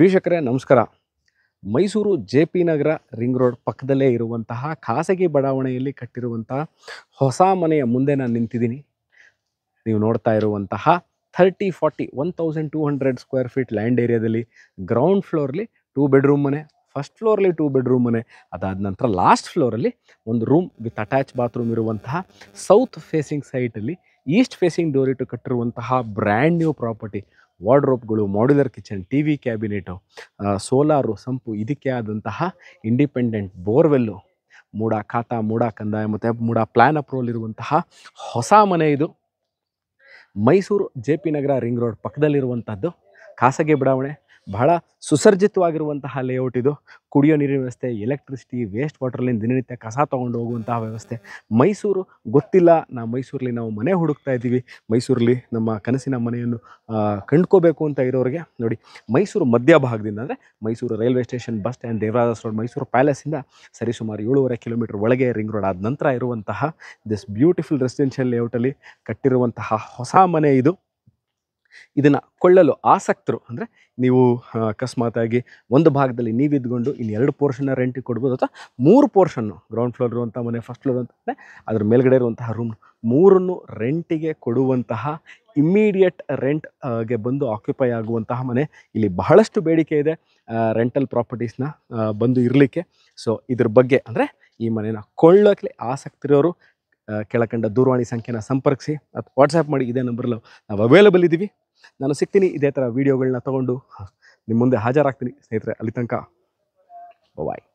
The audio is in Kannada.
ವೀಕ್ಷಕರೇ ನಮಸ್ಕಾರ Mysuru J P Nagar ring road ಪಕ್ಕದಲ್ಲೇ ಇರುವಂತಹ ಖಾಸಗಿ ಬಡಾವಣೆಯಲ್ಲಿ ಕಟ್ಟಿರುವಂತಹ ಹೊಸ ಮನೆಯ ಮುಂದೆ ನಾನು ನಿಂತಿದ್ದೀನಿ ನೀವು ನೋಡ್ತಾ ಇರುವಂತಹ thirty forty one thousand two hundred square feet land ಏರಿಯಾದಲ್ಲಿ ಗ್ರೌಂಡ್ ಫ್ಲೋರ್ಲಿ ಟೂ ಬೆಡ್ರೂಮ್ ಮನೆ ಫಸ್ಟ್ ಫ್ಲೋರ್ಲಿ ಟೂ ಬೆಡ್ರೂಮ್ ಮನೆ ಅದಾದ ನಂತರ ಲಾಸ್ಟ್ ಫ್ಲೋರಲ್ಲಿ ಒಂದು ರೂಮ್ ವಿತ್ ಅಟ್ಯಾಚ್ ಬಾತ್ರೂಮ್ ಇರುವಂತಹ ಸೌತ್ ಫೇಸಿಂಗ್ ಸೈಟಲ್ಲಿ ಈಸ್ಟ್ ಫೇಸಿಂಗ್ ಇಟ್ಟು ಕಟ್ಟಿರುವಂತಹ ಬ್ರ್ಯಾಂಡ್ ನ್ಯೂ ಪ್ರಾಪರ್ಟಿ ವಾರ್ಡ್ರೋಬ್ಗಳು modular kitchen T V cabinet solar sump ಇದಕ್ಕೆ ಆದಂತಹ ಇಂಡಿಪೆಂಡೆಂಟ್ ಬೋರ್ವೆಲ್ಲು ಮೂಡ ಖಾತಾ ಮೂಡ ಕಂದಾಯ ಮತ್ತು ಮೂಡ ಪ್ಲ್ಯಾನ್ ಇರುವಂತಹ ಹೊಸ ಮನೆ ಇದು Mysuru J P Nagar ring road ಪಕ್ಕದಲ್ಲಿರುವಂಥದ್ದು ಖಾಸಗಿ ಬಡಾವಣೆ ಬಹಳ ಸುಸರ್ಜಿತವಾಗಿರುವಂತಹ ಲೇಔಟ್ ಇದು ಕುಡಿಯೋ ನೀರಿನ ವ್ಯವಸ್ಥೆ ಎಲೆಕ್ಟ್ರಿಸಿಟಿ ವೇಸ್ಟ್ ವಾಟರ್ಲಿಂದ ದಿನನಿತ್ಯ ಕಸ ತೊಗೊಂಡು ಹೋಗುವಂತಹ ವ್ಯವಸ್ಥೆ ಮೈಸೂರು ಗೊತ್ತಿಲ್ಲ ನಾವು ಮೈಸೂರಲ್ಲಿ ನಾವು ಮನೆ ಹುಡುಕ್ತಾ ಇದ್ದೀವಿ ಮೈಸೂರಲ್ಲಿ ನಮ್ಮ ಕನಸಿನ ಮನೆಯನ್ನು ಕಂಡ್ಕೋಬೇಕು ಅಂತ ಇರೋರಿಗೆ ನೋಡಿ ಮೈಸೂರು ಮಧ್ಯ ಭಾಗದಿಂದ ಅಂದರೆ Mysuru railway station bus stand ದೇವರಾಜಸ್ ರೋಡ್ ಮೈಸೂರು ಪ್ಯಾಲೇಸಿಂದ ಸರಿಸುಮಾರು ಏಳುವರೆ ಕಿಲೋಮೀಟರ್ ಒಳಗೆ ರಿಂಗ್ ರೋಡ್ ಆದ ನಂತರ ಇರುವಂತಹ ದಿಸ್ ಬ್ಯೂಟಿಫುಲ್ ರೆಸಿಡೆನ್ಷಿಯಲ್ ಲೇಔಟಲ್ಲಿ ಕಟ್ಟಿರುವಂತಹ ಹೊಸ ಮನೆ ಇದು ಇದನ್ನು ಕೊಳ್ಳಲು ಆಸಕ್ತರು ಅಂದರೆ ನೀವು ಅಕಸ್ಮಾತಾಗಿ ಒಂದು ಭಾಗದಲ್ಲಿ ನೀವು ಇದ್ಕೊಂಡು ಇನ್ನು ಎರಡು ಪೋರ್ಷನ್ನ ರೆಂಟಿಗೆ ಕೊಡ್ಬೋದು ಅಥವಾ ಮೂರು ಪೋರ್ಷನ್ನು ಗ್ರೌಂಡ್ ಫ್ಲೋರ್ ಇರುವಂಥ ಮನೆ ಫಸ್ಟ್ ಫ್ಲೋರ್ ಅಂತ ಅದ್ರ ಮೇಲ್ಗಡೆ ಇರುವಂತಹ ರೂಮ್ ಮೂರನ್ನು ರೆಂಟಿಗೆ ಕೊಡುವಂತಹ ಇಮ್ಮಿಡಿಯೇಟ್ ರೆಂಟ್ಗೆ ಬಂದು ಆಕ್ಯುಪೈ ಆಗುವಂತಹ ಮನೆ ಇಲ್ಲಿ ಬಹಳಷ್ಟು ಬೇಡಿಕೆ ಇದೆ ರೆಂಟಲ್ ಪ್ರಾಪರ್ಟೀಸ್ನ ಬಂದು ಇರಲಿಕ್ಕೆ ಸೊ ಇದ್ರ ಬಗ್ಗೆ ಅಂದರೆ ಈ ಮನೆನ ಕೊಳ್ಳೋಕ್ಕೆ ಆಸಕ್ತಿರೋರು ಕೆಳಕಂಡ ದೂರವಾಣಿ ಸಂಖ್ಯೆನ ಸಂಪರ್ಕಿಸಿ ಅಥವಾ ವಾಟ್ಸಪ್ ಮಾಡಿ ಇದೇ ನಂಬರ್ಲು ನಾವು ಅವೈಲಬಲ್ ಇದ್ದೀವಿ ನಾನು ಸಿಗ್ತೀನಿ ಇದೇ ಥರ ವೀಡಿಯೋಗಳನ್ನ ತೊಗೊಂಡು ನಿಮ್ಮ ಮುಂದೆ ಹಾಜರಾಗ್ತೀನಿ ಸ್ನೇಹಿತರೆ ಅಲ್ಲಿ ತನಕ ಬಾಯ್